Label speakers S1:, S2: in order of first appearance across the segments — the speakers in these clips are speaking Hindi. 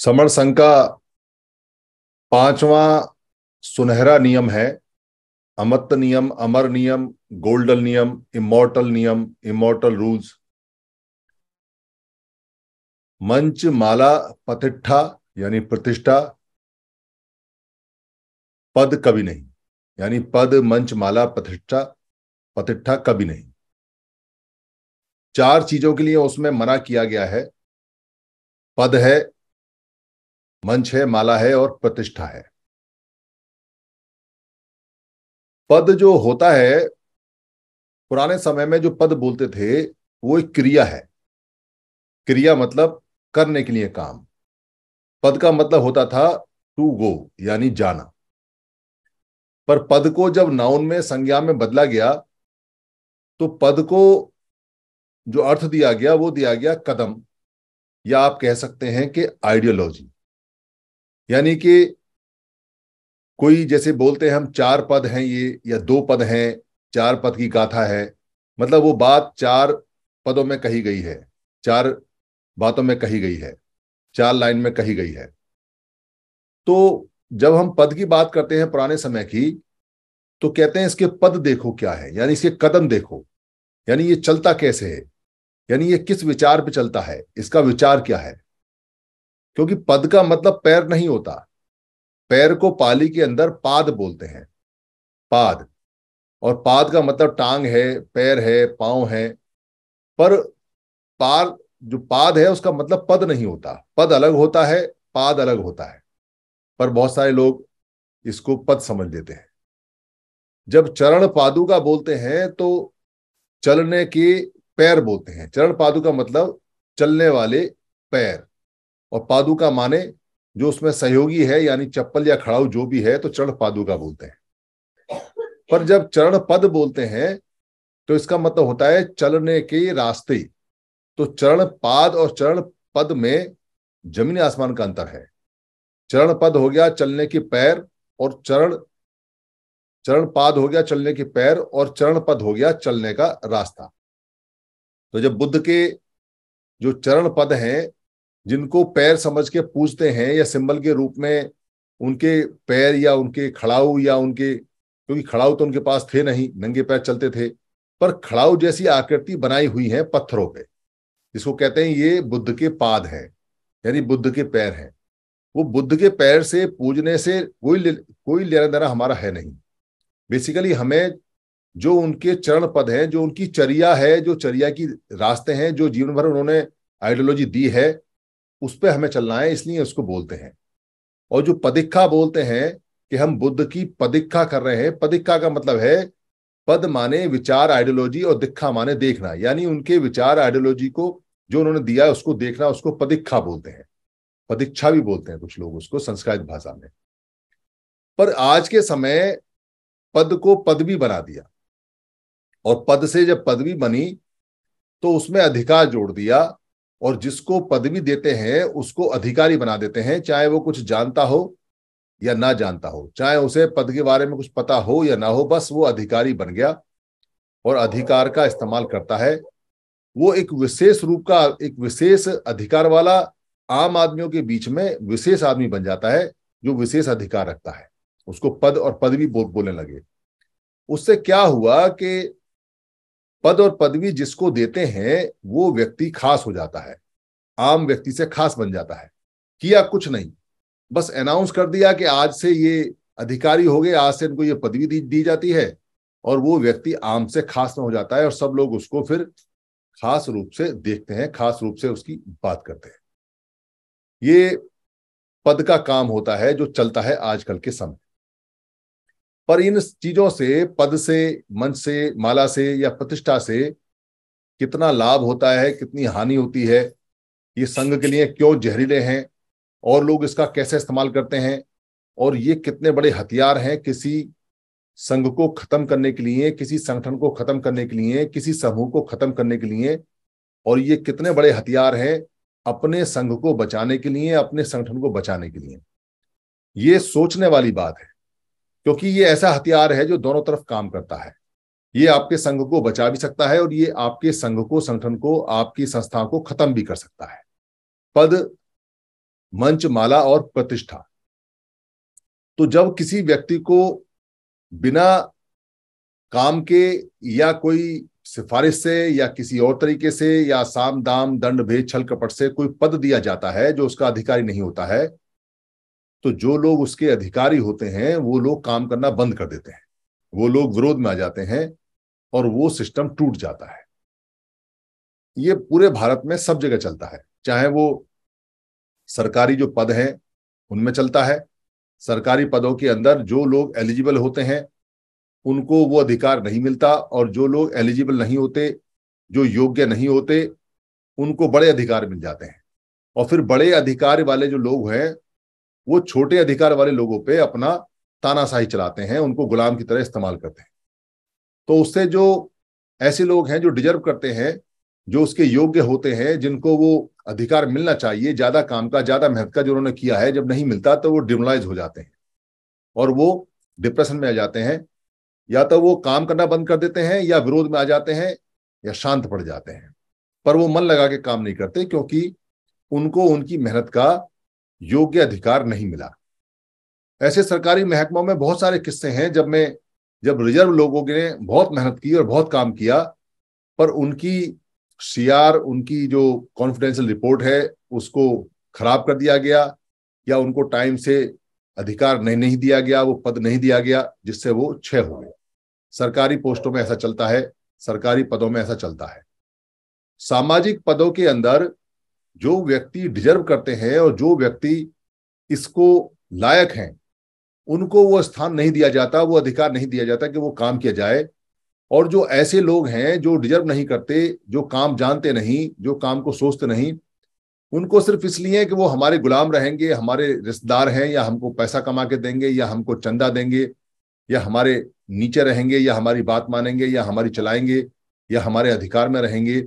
S1: समर संघ का पांचवा सुनहरा नियम है अमत नियम अमर नियम गोल्डन नियम इमोर्टल नियम इमोर्टल रूल्स मंच माला पतिष्ठा यानी प्रतिष्ठा पद कभी नहीं यानी पद मंच माला प्रतिष्ठा प्रतिष्ठा कभी नहीं चार चीजों के लिए उसमें मना किया गया है पद है मंच है माला है और प्रतिष्ठा है पद जो होता है पुराने समय में जो पद बोलते थे वो एक क्रिया है क्रिया मतलब करने के लिए काम पद का मतलब होता था टू गो यानी जाना पर पद को जब नाउन में संज्ञा में बदला गया तो पद को जो अर्थ दिया गया वो दिया गया कदम या आप कह सकते हैं कि आइडियोलॉजी यानी कि कोई जैसे बोलते हैं हम चार पद हैं ये या दो पद हैं चार पद की गाथा है मतलब वो बात चार पदों में कही गई है चार बातों में कही गई है चार लाइन में कही गई है तो जब हम पद की बात करते हैं पुराने समय की तो कहते हैं इसके पद देखो क्या है यानी इसके कदम देखो यानी ये चलता कैसे है यानी ये किस विचार पे चलता है इसका विचार क्या है क्योंकि पद का मतलब पैर नहीं होता पैर को पाली के अंदर पाद बोलते हैं पाद और पाद का मतलब टांग है पैर है पांव है पर पार जो पाद है उसका मतलब पद नहीं होता पद अलग होता है पाद अलग होता है पर बहुत सारे लोग इसको पद समझ लेते हैं जब चरण पादुका बोलते हैं तो चलने के पैर बोलते हैं चरण पादुका मतलब चलने वाले पैर और पादुका माने जो उसमें सहयोगी है यानी चप्पल या खड़ाऊ जो भी है तो चरण पादुका बोलते हैं पर जब चरण पद बोलते हैं तो इसका मतलब होता है चलने के रास्ते तो चरण पाद और चरण पद में जमीन आसमान का अंतर है चरण पद हो गया चलने के पैर और चरण चरण पाद हो गया चलने के पैर और चरण पद हो गया चलने का रास्ता तो जब बुद्ध के जो चरण पद हैं जिनको पैर समझ के पूजते हैं या सिंबल के रूप में उनके पैर या उनके खड़ाऊ या उनके क्योंकि खड़ाऊ तो उनके पास थे नहीं नंगे पैर चलते थे पर खड़ाऊ जैसी आकृति बनाई हुई है पत्थरों पे जिसको कहते हैं ये बुद्ध के पाद हैं यानी बुद्ध के पैर हैं वो बुद्ध के पैर से पूजने से कोई कोई लेना देना हमारा है नहीं बेसिकली हमें जो उनके चरण पद हैं जो उनकी चरिया है जो चर्या की रास्ते हैं जो जीवन भर उन्होंने आइडियोलॉजी दी है उस पर हमें चलना है इसलिए उसको बोलते हैं और जो पदिक्खा बोलते हैं कि हम बुद्ध की पदिक्खा कर रहे हैं पदिक्खा का मतलब है पद माने विचार आइडियोलॉजी और दिखा माने देखना यानी उनके विचार आइडियोलॉजी को जो उन्होंने दिया उसको देखना उसको पदिक्खा बोलते हैं पदीक्षा भी बोलते हैं कुछ लोग उसको संस्कृत भाषा में पर आज के समय पद को पदवी बना दिया और पद से जब पदवी बनी तो उसमें अधिकार जोड़ दिया और जिसको पदवी देते हैं उसको अधिकारी बना देते हैं चाहे वो कुछ जानता हो या ना जानता हो चाहे उसे पद के बारे में कुछ पता हो या ना हो बस वो अधिकारी बन गया और अधिकार का इस्तेमाल करता है वो एक विशेष रूप का एक विशेष अधिकार वाला आम आदमियों के बीच में विशेष आदमी बन जाता है जो विशेष अधिकार रखता है उसको पद और पदवी बोलने लगे उससे क्या हुआ कि पद और पदवी जिसको देते हैं वो व्यक्ति खास हो जाता है आम व्यक्ति से खास बन जाता है किया कुछ नहीं बस अनाउंस कर दिया कि आज से ये अधिकारी हो गए आज से इनको ये पदवी दी, दी जाती है और वो व्यक्ति आम से खास में हो जाता है और सब लोग उसको फिर खास रूप से देखते हैं खास रूप से उसकी बात करते हैं ये पद का काम होता है जो चलता है आजकल के समय पर इन चीजों से पद से मंच से माला से या प्रतिष्ठा से कितना लाभ होता है कितनी हानि होती है ये संघ के लिए क्यों जहरीले हैं और लोग इसका कैसे इस्तेमाल करते हैं और ये कितने बड़े हथियार हैं किसी संघ को खत्म करने के लिए किसी संगठन को खत्म करने के लिए किसी समूह को खत्म करने के लिए और ये कितने बड़े हथियार हैं अपने संघ को बचाने के लिए अपने संगठन को बचाने के लिए ये सोचने वाली बात है क्योंकि ये ऐसा हथियार है जो दोनों तरफ काम करता है ये आपके संघ को बचा भी सकता है और ये आपके संघ को संगठन को आपकी संस्था को खत्म भी कर सकता है पद मंच माला और प्रतिष्ठा तो जब किसी व्यक्ति को बिना काम के या कोई सिफारिश से या किसी और तरीके से या साम दाम दंड भेद छल कपट से कोई पद दिया जाता है जो उसका अधिकारी नहीं होता है तो जो लोग उसके अधिकारी होते हैं वो लोग काम करना बंद कर देते हैं वो लोग विरोध में आ जाते हैं और वो सिस्टम टूट जाता है ये पूरे भारत में सब जगह चलता है चाहे वो सरकारी जो पद हैं उनमें चलता है सरकारी पदों के अंदर जो लोग एलिजिबल होते हैं उनको वो अधिकार नहीं मिलता और जो लोग एलिजिबल नहीं होते जो योग्य नहीं होते उनको बड़े अधिकार मिल जाते हैं और फिर बड़े अधिकार वाले जो लोग हैं वो छोटे अधिकार वाले लोगों पे अपना तानाशाही चलाते हैं उनको गुलाम की तरह इस्तेमाल करते हैं तो उससे जो ऐसे लोग हैं जो डिजर्व करते हैं जो उसके योग्य होते हैं जिनको वो अधिकार मिलना चाहिए ज्यादा काम का ज्यादा मेहनत का जो उन्होंने किया है जब नहीं मिलता तो वो डिमोलाइज हो जाते हैं और वो डिप्रेशन में आ जाते हैं या तो वो काम करना बंद कर देते हैं या विरोध में आ जाते हैं या शांत पड़ जाते हैं पर वो मन लगा के काम नहीं करते क्योंकि उनको उनकी मेहनत का योग्य अधिकार नहीं मिला ऐसे सरकारी महकमों में बहुत सारे किस्से हैं जब मैं जब रिजर्व लोगों ने बहुत मेहनत की और बहुत काम किया पर उनकी सीआर उनकी जो कॉन्फिडेंशियल रिपोर्ट है उसको खराब कर दिया गया या उनको टाइम से अधिकार नहीं नहीं दिया गया वो पद नहीं दिया गया जिससे वो छह हो गए सरकारी पोस्टों में ऐसा चलता है सरकारी पदों में ऐसा चलता है सामाजिक पदों के अंदर जो व्यक्ति डिजर्व करते हैं और जो व्यक्ति इसको लायक हैं उनको वो स्थान नहीं दिया जाता वो अधिकार नहीं दिया जाता कि वो काम किया जाए और जो ऐसे लोग हैं जो डिजर्व नहीं करते जो काम जानते नहीं जो काम को सोचते नहीं उनको सिर्फ इसलिए कि वो हमारे गुलाम रहेंगे हमारे रिश्तेदार हैं या हमको पैसा कमा के देंगे या हमको चंदा देंगे या हमारे नीचे रहेंगे या हमारी बात मानेंगे या हमारी चलाएंगे या हमारे अधिकार में रहेंगे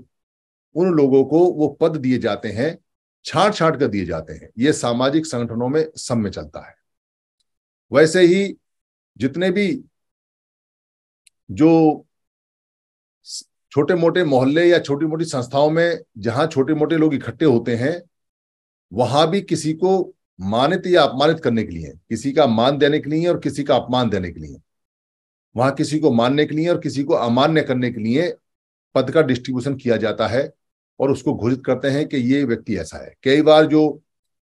S1: उन लोगों को वो पद दिए जाते हैं छाट छाट कर दिए जाते हैं ये सामाजिक संगठनों में सब में चलता है वैसे ही जितने भी जो छोटे मोटे मोहल्ले या छोटी मोटी संस्थाओं में जहां छोटे मोटे लोग इकट्ठे होते हैं वहां भी किसी को मानित या अपमानित करने के लिए किसी का मान देने के लिए और किसी का अपमान देने के लिए वहां किसी को मानने के लिए और किसी को अमान्य करने के लिए पद का डिस्ट्रीब्यूशन किया जाता है और उसको घोषित करते हैं कि ये व्यक्ति ऐसा है कई बार जो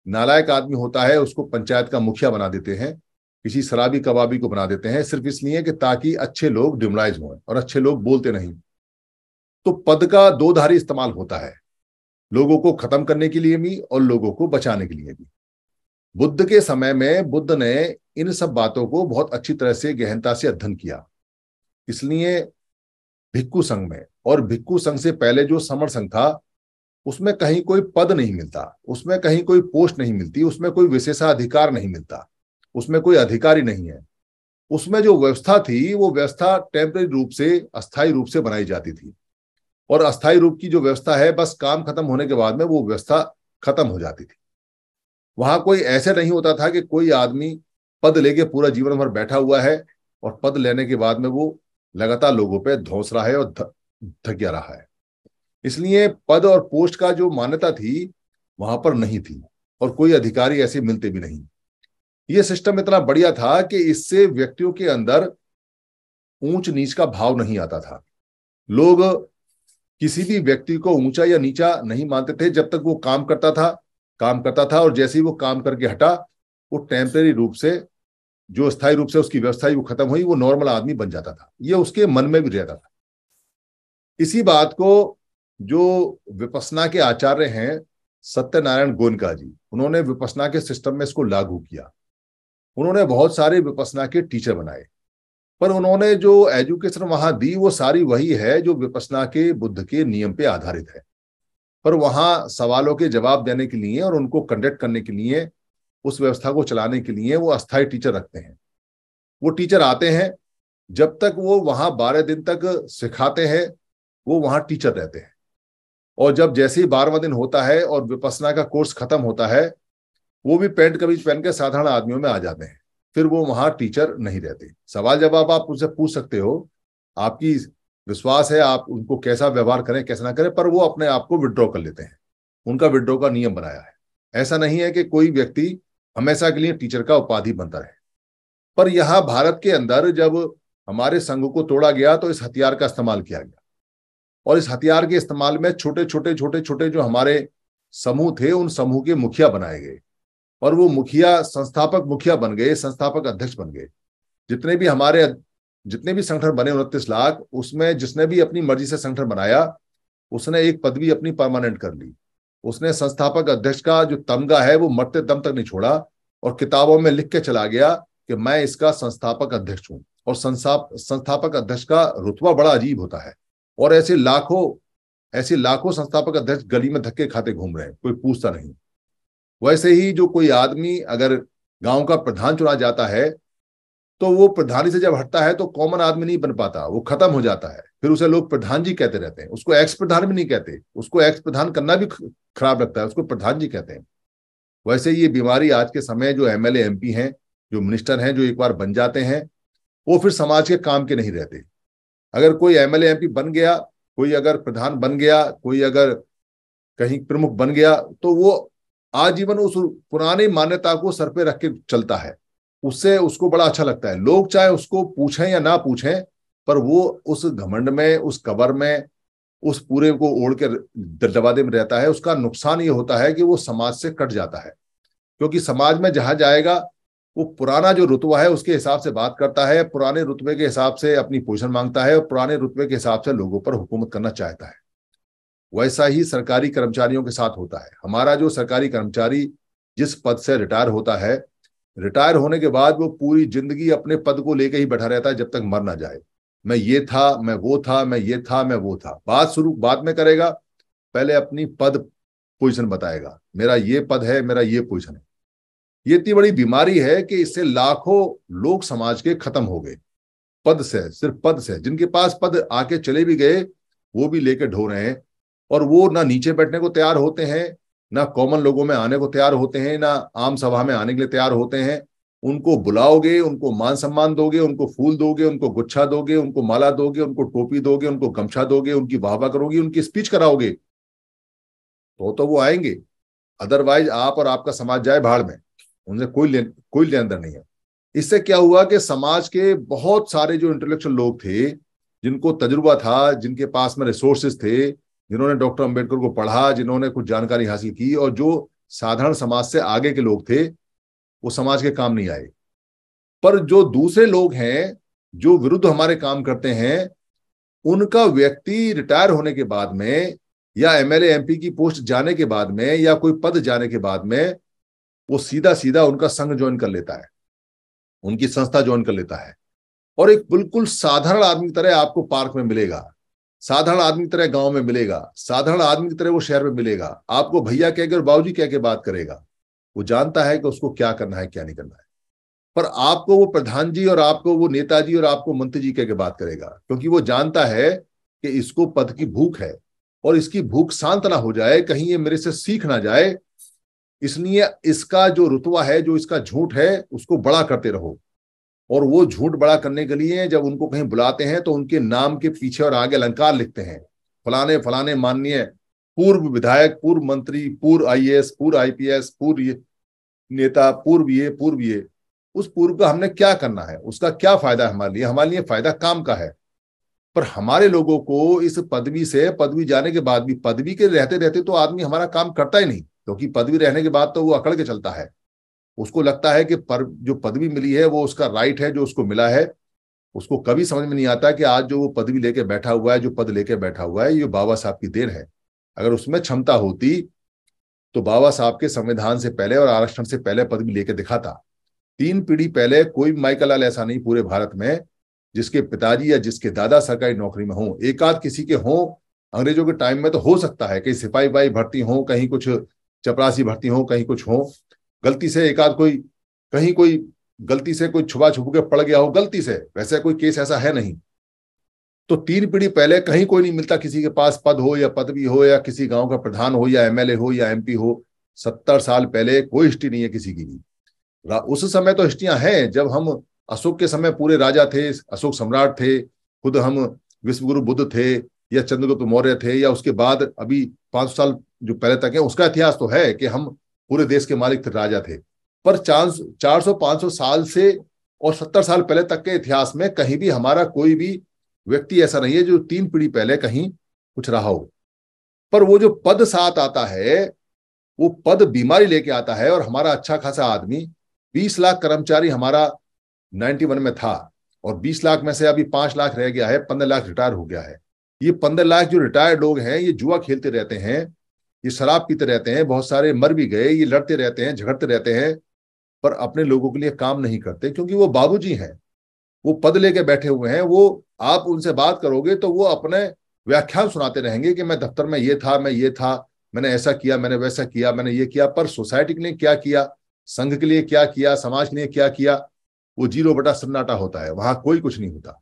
S1: नालायक आदमी होता है उसको पंचायत का मुखिया बना देते हैं किसी शराबी कबाबी को बना देते हैं सिर्फ इसलिए कि ताकि अच्छे लोग डिमराइज हों और अच्छे लोग बोलते नहीं तो पद का दो धारी इस्तेमाल होता है लोगों को खत्म करने के लिए भी और लोगों को बचाने के लिए भी बुद्ध के समय में बुद्ध ने इन सब बातों को बहुत अच्छी तरह से गहनता से अध्ययन किया इसलिए भिक्खु संघ में और भिक्खु संघ से पहले जो समर संघ था उसमें कहीं कोई पद नहीं मिलता उसमें कहीं कोई पोस्ट नहीं मिलती उसमें कोई विशेषाधिकार नहीं मिलता उसमें कोई अधिकारी नहीं है उसमें जो व्यवस्था थी वो व्यवस्था टेम्परेरी रूप से अस्थायी रूप से बनाई जाती थी और अस्थायी रूप की जो व्यवस्था है बस काम खत्म होने के बाद में वो व्यवस्था खत्म हो जाती थी वहां कोई ऐसे नहीं होता था कि कोई आदमी पद लेके पूरा जीवन भर बैठा हुआ है और पद लेने के बाद में वो लगातार लोगों पर धोस रहा है और धकिया रहा है इसलिए पद और पोस्ट का जो मान्यता थी वहां पर नहीं थी और कोई अधिकारी ऐसे मिलते भी नहीं ये सिस्टम इतना बढ़िया था कि इससे व्यक्तियों के अंदर ऊंच नीच का भाव नहीं आता था लोग किसी भी व्यक्ति को ऊंचा या नीचा नहीं मानते थे जब तक वो काम करता था काम करता था और जैसे ही वो काम करके हटा वो टेम्परे रूप से जो स्थायी रूप से उसकी व्यवस्था वो खत्म हुई वो नॉर्मल आदमी बन जाता था ये उसके मन में भी रहता था इसी बात को जो विपसना के आचार्य हैं सत्यनारायण गोनका जी उन्होंने विपसना के सिस्टम में इसको लागू किया उन्होंने बहुत सारे विपसना के टीचर बनाए पर उन्होंने जो एजुकेशन वहां दी वो सारी वही है जो विपसना के बुद्ध के नियम पे आधारित है पर वहां सवालों के जवाब देने के लिए और उनको कंडक्ट करने के लिए उस व्यवस्था को चलाने के लिए वो अस्थायी टीचर रखते हैं वो टीचर आते हैं जब तक वो वहां बारह दिन तक सिखाते हैं वो वहां टीचर रहते हैं और जब जैसे ही बारहवा दिन होता है और विपसना का कोर्स खत्म होता है वो भी पेंट कमीज पहन के साधारण आदमियों में आ जाते हैं फिर वो वहां टीचर नहीं रहते सवाल जब आप उनसे पूछ सकते हो आपकी विश्वास है आप उनको कैसा व्यवहार करें कैसा ना करें पर वो अपने आप को विड्रॉ कर लेते हैं उनका विड्रॉ का नियम बनाया है ऐसा नहीं है कि कोई व्यक्ति हमेशा के लिए टीचर का उपाधि बनता रहे पर यहां भारत के अंदर जब हमारे संघ को तोड़ा गया तो इस हथियार का इस्तेमाल किया गया और इस हथियार के इस्तेमाल में छोटे छोटे छोटे छोटे जो हमारे समूह थे उन समूह के मुखिया बनाए गए और वो मुखिया संस्थापक मुखिया बन गए संस्थापक अध्यक्ष बन गए जितने भी हमारे जितने भी संगठन बने उनतीस लाख उसमें जिसने भी अपनी मर्जी से संगठन बनाया उसने एक पदवी अपनी परमानेंट कर ली उसने संस्थापक अध्यक्ष का जो तमगा है वो मरते दम तक नहीं छोड़ा और किताबों में लिख के चला गया कि मैं इसका संस्थापक अध्यक्ष हूं और संस्थापक अध्यक्ष का रुतबा बड़ा अजीब होता है और ऐसे लाखों ऐसे लाखों संस्थापक अध्यक्ष गली में धक्के खाते घूम रहे हैं कोई पूछता नहीं वैसे ही जो कोई आदमी अगर गांव का प्रधान चुना जाता है तो वो प्रधानी से जब हटता है तो कॉमन आदमी नहीं बन पाता वो खत्म हो जाता है फिर उसे लोग प्रधान जी कहते रहते हैं उसको एक्स प्रधान भी नहीं कहते उसको एक्स प्रधान करना भी खराब लगता है उसको प्रधान जी कहते हैं वैसे ये बीमारी आज के समय जो एम एल हैं जो मिनिस्टर हैं जो एक बार बन जाते हैं वो फिर समाज के काम के नहीं रहते अगर कोई एम एल बन गया कोई अगर प्रधान बन गया कोई अगर कहीं प्रमुख बन गया तो वो आजीवन उस पुराने मान्यता को सर पे रख के चलता है उससे उसको बड़ा अच्छा लगता है लोग चाहे उसको पूछें या ना पूछें पर वो उस घमंड में उस कबर में उस पूरे को ओढ़ के दबादे में रहता है उसका नुकसान ये होता है कि वो समाज से कट जाता है क्योंकि समाज में जहां जाएगा वो पुराना जो रुतवा है उसके हिसाब से बात करता है पुराने रुतबे के हिसाब से अपनी पोजिशन मांगता है और पुराने रुतबे के हिसाब से लोगों पर हुकूमत करना चाहता है वैसा ही सरकारी कर्मचारियों के साथ होता है हमारा जो सरकारी कर्मचारी जिस पद से रिटायर होता है रिटायर होने के बाद वो पूरी जिंदगी अपने पद को लेकर ही बैठा रहता है जब तक मर ना जाए मैं ये था मैं वो था मैं ये था मैं वो था बात शुरू बाद में करेगा पहले अपनी पद पोजिशन बताएगा मेरा ये पद है मेरा ये पोजिशन है ये इतनी बड़ी बीमारी है कि इससे लाखों लोग समाज के खत्म हो गए पद से सिर्फ पद से जिनके पास पद आके चले भी गए वो भी लेके ढो रहे हैं और वो ना नीचे बैठने को तैयार होते हैं ना कॉमन लोगों में आने को तैयार होते हैं ना आम सभा में आने के लिए तैयार होते हैं उनको बुलाओगे उनको मान सम्मान दोगे उनको फूल दोगे उनको गुच्छा दोगे उनको माला दोगे उनको टोपी दोगे उनको गमछा दोगे उनकी वाहवा करोगे उनकी स्पीच कराओगे तो तो वो आएंगे अदरवाइज आप और आपका समाज जाए भाड़ में उनसे कोई ले, कोई लेन देन नहीं है इससे क्या हुआ कि समाज के बहुत सारे जो इंटेलेक्चुअल लोग थे जिनको तजुर्बा था जिनके पास में रिसोर्सेज थे जिन्होंने डॉक्टर अंबेडकर को पढ़ा जिन्होंने कुछ जानकारी हासिल की और जो साधारण समाज से आगे के लोग थे वो समाज के काम नहीं आए पर जो दूसरे लोग हैं जो विरुद्ध हमारे काम करते हैं उनका व्यक्ति रिटायर होने के बाद में या एमएलए एमपी की पोस्ट जाने के बाद में या कोई पद जाने के बाद में वो सीधा सीधा उनका संघ ज्वाइन कर लेता है उनकी संस्था ज्वाइन कर लेता है और एक बिल्कुल साधारण आदमी की तरह आपको पार्क में मिलेगा साधारण आदमी की तरह गांव में मिलेगा साधारण आदमी की तरह वो शहर में मिलेगा आपको भैया कहकर और बाबूजी कह के बात करेगा वो जानता है कि उसको क्या करना है क्या नहीं करना है पर आपको वो प्रधान जी और आपको वो नेताजी और आपको मंत्री जी कहकर बात करेगा क्योंकि वो जानता है कि इसको पद की भूख है और इसकी भूख शांत ना हो जाए कहीं ये मेरे से सीख ना जाए इसलिए इसका जो रुतवा है जो इसका झूठ है उसको बड़ा करते रहो और वो झूठ बड़ा करने के लिए जब उनको कहीं बुलाते हैं तो उनके नाम के पीछे और आगे अलंकार लिखते हैं फलाने फलाने माननीय पूर्व विधायक पूर्व मंत्री पूर्व आईएएस पूर्व आईपीएस पूर्व नेता पूर्व ये पूर्व ये उस पूर्व का हमने क्या करना है उसका क्या फायदा है हमारे लिए हमारे लिए फायदा काम का है पर हमारे लोगों को इस पदवी से पदवी जाने के बाद भी पदवी के रहते रहते तो आदमी हमारा काम करता ही नहीं क्योंकि तो पदवी रहने के बाद तो वो अकड़ के चलता है उसको लगता है कि पर जो पदवी मिली है वो उसका राइट है जो उसको मिला है उसको कभी समझ में नहीं आता कि आज जो वो पदवी लेके बैठा हुआ है जो पद लेके बैठा हुआ है ये बाबा साहब की देन है अगर उसमें क्षमता होती तो बाबा साहब के संविधान से पहले और आरक्षण से पहले पद भी दिखाता तीन पीढ़ी पहले कोई लाल ऐसा नहीं पूरे भारत में जिसके पिताजी या जिसके दादा सरकारी नौकरी में हों एकाध किसी के हों अंग्रेजों के टाइम में तो हो सकता है कहीं सिपाही वाई भर्ती हों कहीं कुछ चपरासी भर्ती हों कहीं कुछ हों गलती से एकाध कोई कहीं कोई गलती से कोई छुपा छुप के पड़ गया हो गलती से वैसे कोई केस ऐसा है नहीं तो तीन पीढ़ी पहले कहीं कोई नहीं मिलता किसी के पास पद हो या पदवी हो या किसी गांव का प्रधान हो या एमएलए हो या एमपी हो सत्तर साल पहले कोई हिस्ट्री नहीं है किसी की भी उस समय तो हिस्ट्रियां हैं जब हम अशोक के समय पूरे राजा थे अशोक सम्राट थे खुद हम विश्वगुरु बुद्ध थे या चंद्रगुप्त मौर्य थे या उसके बाद अभी पांच साल जो पहले तक है उसका इतिहास तो है कि हम पूरे देश के मालिक थे राजा थे पर चार सौ पांच सौ साल से और सत्तर साल पहले तक के इतिहास में कहीं भी हमारा कोई भी व्यक्ति ऐसा नहीं है जो तीन पीढ़ी पहले कहीं कुछ रहा हो पर वो जो पद साथ आता है वो पद बीमारी लेके आता है और हमारा अच्छा खासा आदमी 20 लाख कर्मचारी हमारा 91 में था और 20 लाख में से अभी 5 लाख रह गया है 15 लाख रिटायर हो गया है ये 15 लाख जो रिटायर्ड लोग हैं ये जुआ खेलते रहते हैं ये शराब पीते रहते हैं बहुत सारे मर भी गए ये लड़ते रहते हैं झगड़ते रहते हैं पर अपने लोगों के लिए काम नहीं करते क्योंकि वो बाबूजी हैं वो पद लेके बैठे हुए हैं वो आप उनसे बात करोगे तो वो अपने व्याख्यान सुनाते रहेंगे कि मैं दफ्तर में ये था मैं ये था मैंने ऐसा किया मैंने वैसा किया मैंने ये किया पर सोसाइटी के लिए क्या किया संघ के लिए क्या किया समाज के लिए क्या किया वो जीरो बटा सन्नाटा होता है वहां कोई कुछ नहीं होता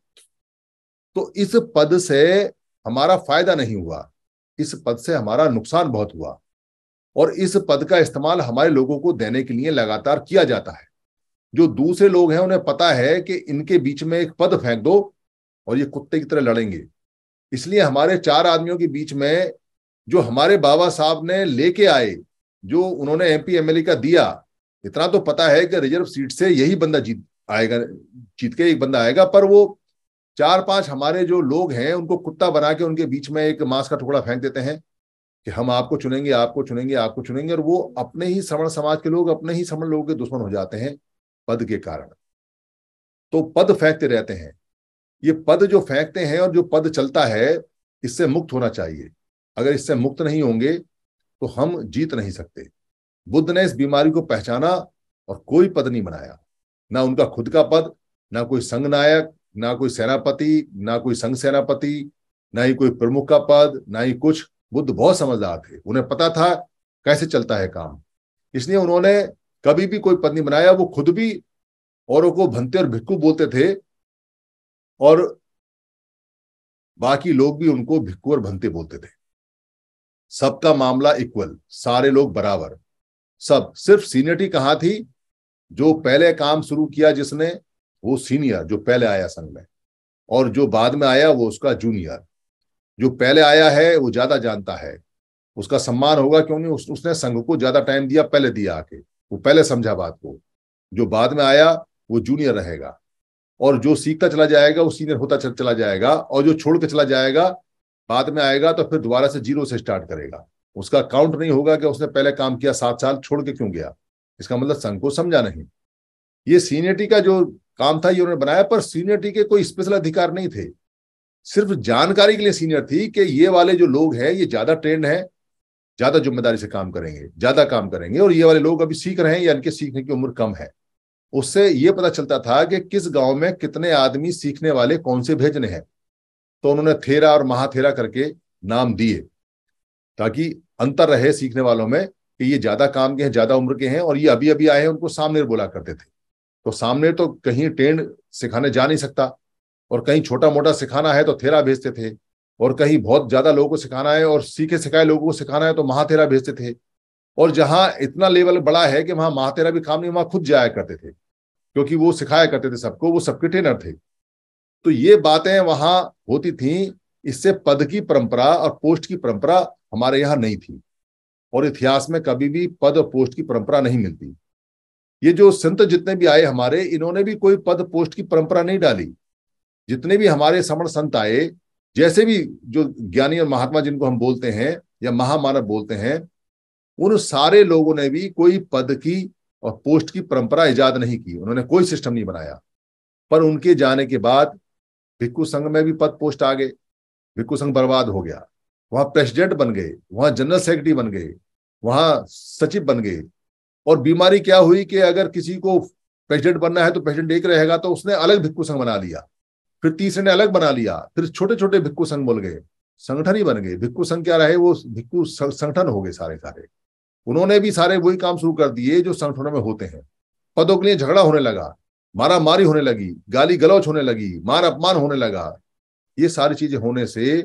S1: तो इस पद से हमारा फायदा नहीं हुआ इस पद से हमारा नुकसान बहुत हुआ और इस पद का इस्तेमाल हमारे लोगों को देने के लिए लगातार किया जाता है जो दूसरे लोग हैं उन्हें पता है कि इनके बीच में एक पद फेंक दो और ये कुत्ते की तरह लड़ेंगे इसलिए हमारे चार आदमियों के बीच में जो हमारे बाबा साहब ने लेके आए जो उन्होंने एमपी एमएलए का दिया इतना तो पता है कि रिजर्व सीट से यही बंदा जीत आएगा जीत के एक बंदा आएगा पर वो चार पांच हमारे जो लोग हैं उनको कुत्ता बना के उनके बीच में एक मांस का टुकड़ा फेंक देते हैं कि हम आपको चुनेंगे आपको चुनेंगे आपको चुनेंगे और वो अपने ही श्रवण समाज के लोग अपने ही श्रवण लोगों के दुश्मन हो जाते हैं पद के कारण तो पद फेंकते रहते हैं ये पद जो फेंकते हैं और जो पद चलता है इससे मुक्त होना चाहिए अगर इससे मुक्त नहीं होंगे तो हम जीत नहीं सकते बुद्ध ने इस बीमारी को पहचाना और कोई पद नहीं बनाया ना उनका खुद का पद ना कोई संघ नायक ना कोई सेनापति ना कोई संघ सेनापति ना ही कोई प्रमुख का पद ना ही कुछ बुद्ध बहुत समझदार थे उन्हें पता था कैसे चलता है काम इसलिए उन्होंने कभी भी कोई पत्नी बनाया वो खुद भी औरों को भंते और भिक्कू बोलते थे और बाकी लोग भी उनको भिक्कू और भंते बोलते थे सबका मामला इक्वल सारे लोग बराबर सब सिर्फ सीनियरिटी कहां थी जो पहले काम शुरू किया जिसने वो सीनियर जो पहले आया संघ में और जो बाद में आया वो उसका जूनियर जो पहले आया है वो ज्यादा जानता है उसका सम्मान होगा क्योंकि उस, उसने संघ को ज्यादा टाइम दिया पहले दिया आके वो पहले समझा बात को जो बाद में आया वो जूनियर रहेगा और जो सीखता चला जाएगा वो सीनियर होता चला जाएगा और जो छोड़ के चला जाएगा बाद में आएगा तो फिर दोबारा से जीरो से स्टार्ट करेगा उसका काउंट नहीं होगा कि उसने पहले काम किया सात साल छोड़ के क्यों गया इसका मतलब संघ को समझा नहीं ये सीनियरिटी का जो काम था ये उन्होंने बनाया पर सीनियरिटी के कोई स्पेशल अधिकार नहीं थे सिर्फ जानकारी के लिए सीनियर थी कि ये वाले जो लोग हैं ये ज्यादा ट्रेंड हैं ज्यादा जिम्मेदारी से काम करेंगे ज्यादा काम करेंगे और ये वाले लोग अभी सीख रहे हैं या इनके सीखने की उम्र कम है उससे ये पता चलता था कि किस गांव में कितने आदमी सीखने वाले कौन से भेजने हैं तो उन्होंने थेरा और महाथेरा करके नाम दिए ताकि अंतर रहे सीखने वालों में कि ये ज्यादा काम के हैं ज्यादा उम्र के हैं और ये अभी अभी आए हैं उनको सामने बोला करते थे तो सामने तो कहीं टेंड सिखाने जा नहीं सकता और कहीं छोटा मोटा सिखाना है तो थेरा भेजते थे और कहीं बहुत ज्यादा लोगों को सिखाना है और सीखे सिखाए लोगों को सिखाना है तो महातेरा भेजते थे और जहां इतना लेवल बड़ा है कि वहां महातेरा भी काम नहीं वहां खुद जाया करते थे क्योंकि वो सिखाया करते थे सबको वो सबके ट्रेनर थे तो ये बातें वहां होती थी इससे पद की परंपरा और पोस्ट की परंपरा हमारे यहाँ नहीं थी और इतिहास में कभी भी पद और पोस्ट की परंपरा नहीं मिलती ये जो संत जितने भी आए हमारे इन्होंने भी कोई पद पोस्ट की परंपरा नहीं डाली जितने भी हमारे समण संत आए जैसे भी जो ज्ञानी और महात्मा जिनको हम बोलते हैं या महामानव बोलते हैं उन सारे लोगों ने भी कोई पद की और पोस्ट की परंपरा ईजाद नहीं की उन्होंने कोई सिस्टम नहीं बनाया पर उनके जाने के बाद भिक्खु संघ में भी पद पोस्ट आ गए भिक्खु संघ बर्बाद हो गया वहां प्रेसिडेंट बन गए वहां जनरल सेक्रेटरी बन गए वहां सचिव बन गए और बीमारी क्या हुई कि अगर किसी को प्रेसिडेंट बनना है तो प्रेसिडेंट एक रहेगा तो उसने अलग भिक्खु संघ बना लिया फिर तीसरे ने अलग बना लिया फिर छोटे छोटे भिक्खु संघ बोल गए संगठन ही बन गए भिक्खु संघ क्या रहे वो भिक्खू संगठन हो गए सारे सारे उन्होंने भी सारे वही काम शुरू कर दिए जो संगठनों में होते हैं पदों के लिए झगड़ा होने लगा मारा मारी होने लगी गाली गलौच होने लगी मान अपमान होने लगा ये सारी चीजें होने से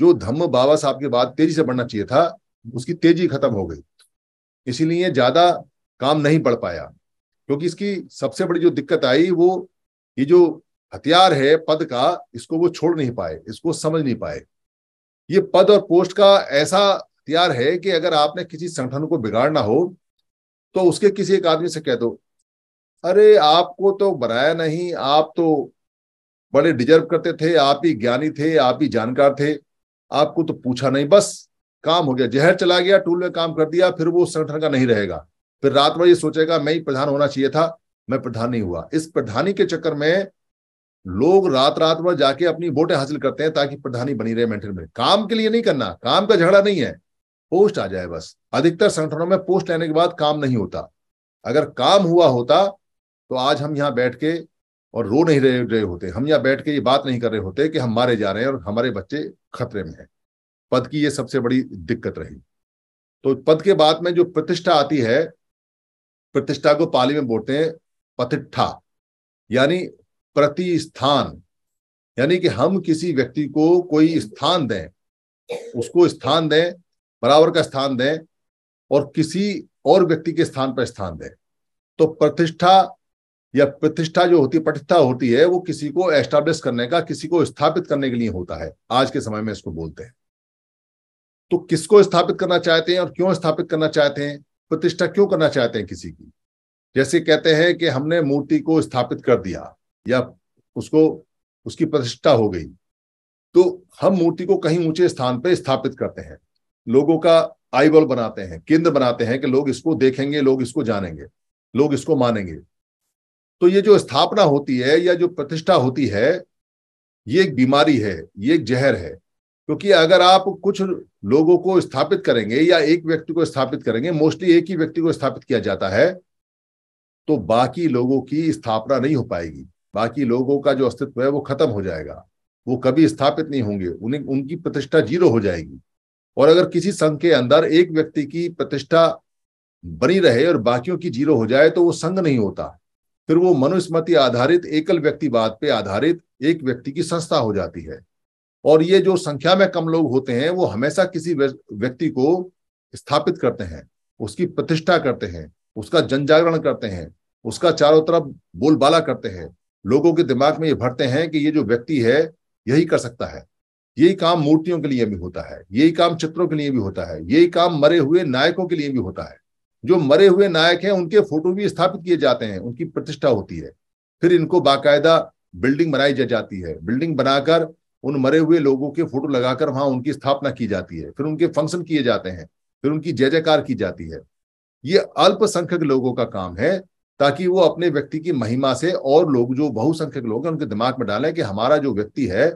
S1: जो धम्म बाबा साहब के बाद तेजी से बढ़ना चाहिए था उसकी तेजी खत्म हो गई इसीलिए ज्यादा काम नहीं बढ़ पाया क्योंकि इसकी सबसे बड़ी जो दिक्कत आई वो ये जो हथियार है पद का इसको वो छोड़ नहीं पाए इसको समझ नहीं पाए ये पद और पोस्ट का ऐसा हथियार है कि अगर आपने किसी संगठन को बिगाड़ना हो तो उसके किसी एक आदमी से कह दो अरे आपको तो बनाया नहीं आप तो बड़े डिजर्व करते थे आप ही ज्ञानी थे आप ही जानकार थे आपको तो पूछा नहीं बस काम हो गया जहर चला गया टूल में काम कर दिया फिर वो संगठन का नहीं रहेगा फिर रात भर ये सोचेगा मैं ही प्रधान होना चाहिए था मैं प्रधान नहीं हुआ इस प्रधानी के चक्कर में लोग रात रात भर जाके अपनी वोटें हासिल करते हैं ताकि प्रधानी बनी रहे मेंटेन में काम के लिए नहीं करना काम का झगड़ा नहीं है पोस्ट आ जाए बस अधिकतर संगठनों में पोस्ट लेने के बाद काम नहीं होता अगर काम हुआ होता तो आज हम यहाँ बैठ के और रो नहीं रहे रहे होते हम यहाँ बैठ के ये बात नहीं कर रहे होते कि हम मारे जा रहे हैं और हमारे बच्चे खतरे में हैं पद की ये सबसे बड़ी दिक्कत रही तो पद के बाद में जो प्रतिष्ठा आती है प्रतिष्ठा को पाली में बोलते हैं पथिठा यानी प्रति स्थान यानी कि हम किसी व्यक्ति को कोई स्थान दें उसको स्थान दें बराबर का स्थान दें और किसी और व्यक्ति के स्थान पर स्थान दें तो प्रतिष्ठा या प्रतिष्ठा जो होती है प्रतिष्ठा होती है वो किसी को एस्टाब्लिश करने का किसी को स्थापित करने के लिए होता है आज के समय में इसको बोलते हैं तो किसको स्थापित करना चाहते हैं और क्यों स्थापित करना चाहते हैं प्रतिष्ठा क्यों करना चाहते हैं किसी की जैसे कहते हैं कि हमने मूर्ति को स्थापित कर दिया या उसको उसकी प्रतिष्ठा हो गई तो हम मूर्ति को कहीं ऊंचे स्थान पर स्थापित करते हैं लोगों का आईबल बनाते हैं केंद्र बनाते हैं कि लोग इसको देखेंगे लोग इसको जानेंगे लोग इसको मानेंगे तो ये जो स्थापना होती है या जो प्रतिष्ठा होती है ये एक बीमारी है ये एक जहर है क्योंकि अगर आप कुछ लोगों को स्थापित करेंगे या एक व्यक्ति को स्थापित करेंगे मोस्टली एक ही व्यक्ति को स्थापित किया जाता है तो बाकी लोगों की स्थापना नहीं हो पाएगी बाकी लोगों का जो अस्तित्व है वो खत्म हो जाएगा वो कभी स्थापित नहीं होंगे उन्हें उनकी प्रतिष्ठा जीरो हो जाएगी और अगर किसी संघ के अंदर एक व्यक्ति की प्रतिष्ठा बनी रहे और बाकियों की जीरो हो जाए तो वो संघ नहीं होता फिर वो मनुस्मृति आधारित एकल व्यक्तिवाद पे आधारित एक व्यक्ति की संस्था हो जाती है और ये जो संख्या में कम लोग होते हैं वो हमेशा किसी व्यक्ति को स्थापित करते हैं उसकी प्रतिष्ठा करते हैं उसका जनजागरण करते हैं उसका चारों तरफ बोलबाला करते हैं लोगों के दिमाग में ये भरते हैं कि ये जो व्यक्ति है यही कर सकता है यही काम मूर्तियों के लिए भी होता है यही काम चित्रों के लिए भी होता है यही काम मरे हुए नायकों के लिए भी होता है जो मरे हुए नायक हैं उनके फोटो भी स्थापित किए जाते हैं उनकी प्रतिष्ठा होती है फिर इनको बाकायदा बिल्डिंग बनाई जा जाती है बिल्डिंग बनाकर उन मरे हुए लोगों के फोटो लगाकर वहां उनकी स्थापना की जाती है फिर उनके फंक्शन किए जाते हैं फिर उनकी जय जयकार की जाती है ये अल्पसंख्यक लोगों का काम है ताकि वो अपने व्यक्ति की महिमा से और लोग जो बहुसंख्यक लोग हैं उनके दिमाग में डालें कि हमारा जो व्यक्ति है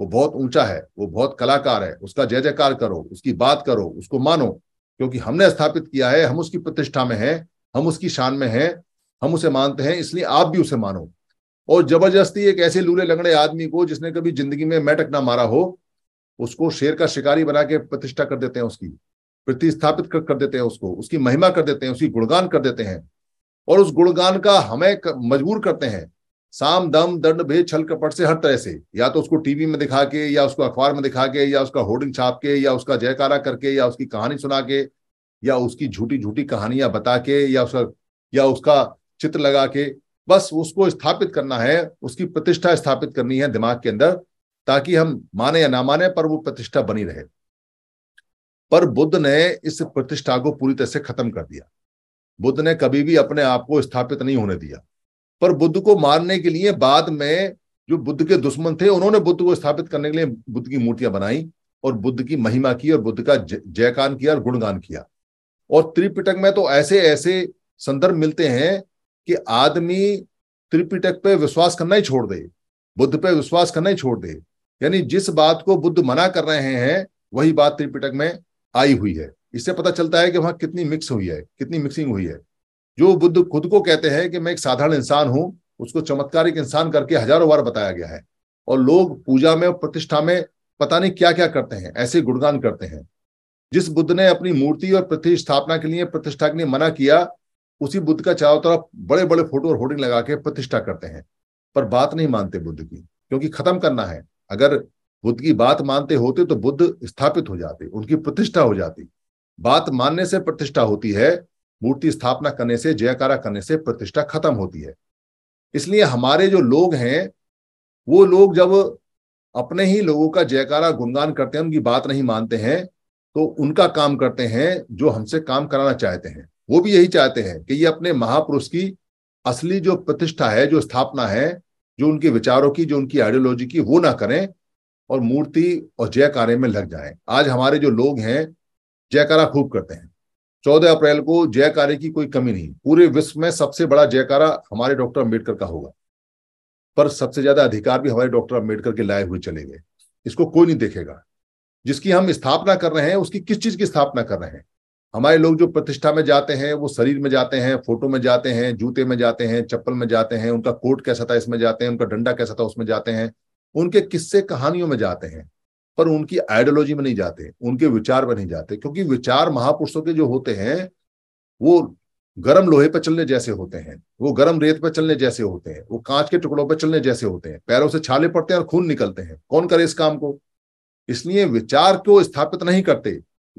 S1: वो बहुत ऊंचा है वो बहुत कलाकार है उसका जय जयकार करो उसकी बात करो उसको मानो क्योंकि हमने स्थापित किया है हम उसकी प्रतिष्ठा में हैं हम उसकी शान में हैं हम उसे मानते हैं इसलिए आप भी उसे मानो और जबरदस्ती एक ऐसे लूले लंगड़े आदमी को जिसने कभी जिंदगी में मैटक ना मारा हो उसको शेर का शिकारी बना के प्रतिष्ठा कर देते हैं उसकी प्रतिस्थापित कर, कर देते हैं उसको उसकी महिमा कर देते हैं उसकी गुणगान कर देते हैं और उस गुणगान का हमें मजबूर करते हैं साम दम दंड भेद छल कपट से हर तरह से या तो उसको टीवी में दिखा के या उसको अखबार में दिखा के या उसका होर्डिंग छाप के या उसका जयकारा करके या उसकी कहानी सुना के या उसकी झूठी झूठी कहानियां बता के या उसका या उसका चित्र लगा के बस उसको स्थापित करना है उसकी प्रतिष्ठा स्थापित करनी है दिमाग के अंदर ताकि हम माने या ना माने पर वो प्रतिष्ठा बनी रहे पर बुद्ध ने इस प्रतिष्ठा को पूरी तरह से खत्म कर दिया बुद्ध ने कभी भी अपने आप को स्थापित नहीं होने दिया पर बुद्ध को मारने के लिए बाद में जो बुद्ध के दुश्मन थे उन्होंने बुद्ध को स्थापित करने के लिए बुद्ध की मूर्तियां बनाई और बुद्ध की महिमा की और बुद्ध का जयकान किया और गुणगान किया और त्रिपिटक में तो ऐसे ऐसे संदर्भ मिलते हैं कि आदमी त्रिपिटक पे विश्वास करना ही छोड़ दे बुद्ध पे विश्वास करना ही छोड़ दे यानी जिस बात को बुद्ध मना कर रहे हैं वही बात त्रिपिटक में आई हुई है इससे पता चलता है कि वहां कितनी मिक्स हुई है कितनी मिक्सिंग हुई है जो बुद्ध खुद को कहते हैं कि मैं एक साधारण इंसान हूं उसको चमत्कारिक इंसान करके हजारों बार बताया गया है और लोग पूजा में और प्रतिष्ठा में पता नहीं क्या क्या करते हैं ऐसे गुणगान करते हैं जिस बुद्ध ने अपनी मूर्ति और प्रतिष्ठापना के लिए प्रतिष्ठा के लिए मना किया उसी बुद्ध का चारों तरफ बड़े बड़े फोटो और होर्डिंग लगा के प्रतिष्ठा करते हैं पर बात नहीं मानते बुद्ध की क्योंकि खत्म करना है अगर बुद्ध की बात मानते होते तो बुद्ध स्थापित हो जाते उनकी प्रतिष्ठा हो जाती बात मानने से प्रतिष्ठा होती है मूर्ति स्थापना करने से जयकारा करने से प्रतिष्ठा खत्म होती है इसलिए हमारे जो लोग हैं वो लोग जब अपने ही लोगों का जयकारा गुणगान करते हैं उनकी बात नहीं मानते हैं तो उनका काम करते हैं जो हमसे काम कराना चाहते हैं वो भी यही चाहते हैं कि ये अपने महापुरुष की असली जो प्रतिष्ठा है जो स्थापना है जो उनके विचारों की जो उनकी आइडियोलॉजी की वो ना करें और मूर्ति और जयकारे में लग जाए आज हमारे जो लोग हैं जयकारा खूब करते हैं चौदह अप्रैल को जयकारे की कोई कमी नहीं पूरे विश्व में सबसे बड़ा जयकारा हमारे डॉक्टर अम्बेडकर का होगा पर सबसे ज्यादा अधिकार भी हमारे डॉक्टर अम्बेडकर के लाए हुए चले गए इसको कोई नहीं देखेगा जिसकी हम स्थापना कर रहे हैं उसकी किस चीज की स्थापना कर रहे हैं हमारे लोग जो प्रतिष्ठा में जाते हैं वो शरीर में जाते हैं फोटो में जाते हैं जूते में जाते हैं चप्पल में जाते हैं उनका कोट कैसा था इसमें जाते हैं उनका डंडा कैसा था उसमें जाते हैं उनके किस्से कहानियों में जाते हैं पर उनकी आइडियोलॉजी में नहीं जाते उनके विचार में नहीं जाते क्योंकि विचार महापुरुषों के जो होते हैं वो गर्म लोहे पर चलने जैसे होते हैं वो गर्म रेत पर चलने जैसे होते हैं वो कांच के टुकड़ों पर चलने जैसे होते हैं पैरों से छाले पड़ते हैं और खून निकलते हैं कौन करे इस काम को इसलिए विचार को स्थापित नहीं करते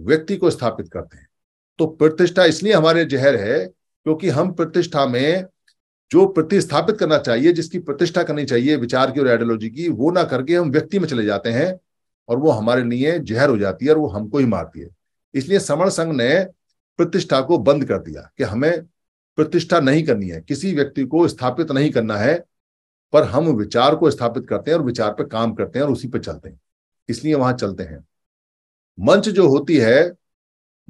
S1: व्यक्ति को स्थापित करते हैं तो प्रतिष्ठा इसलिए हमारे जहर है क्योंकि हम प्रतिष्ठा में जो प्रतिस्थापित करना चाहिए जिसकी प्रतिष्ठा करनी चाहिए विचार की और आइडियोलॉजी की वो ना करके हम व्यक्ति में चले जाते हैं और वो हमारे लिए जहर हो जाती है और वो हमको ही मारती है इसलिए समण संघ ने प्रतिष्ठा को बंद कर दिया कि हमें प्रतिष्ठा नहीं करनी है किसी व्यक्ति को स्थापित नहीं करना है पर हम विचार को स्थापित करते हैं और विचार पर काम करते हैं और उसी पर चलते हैं इसलिए वहां चलते हैं मंच जो होती है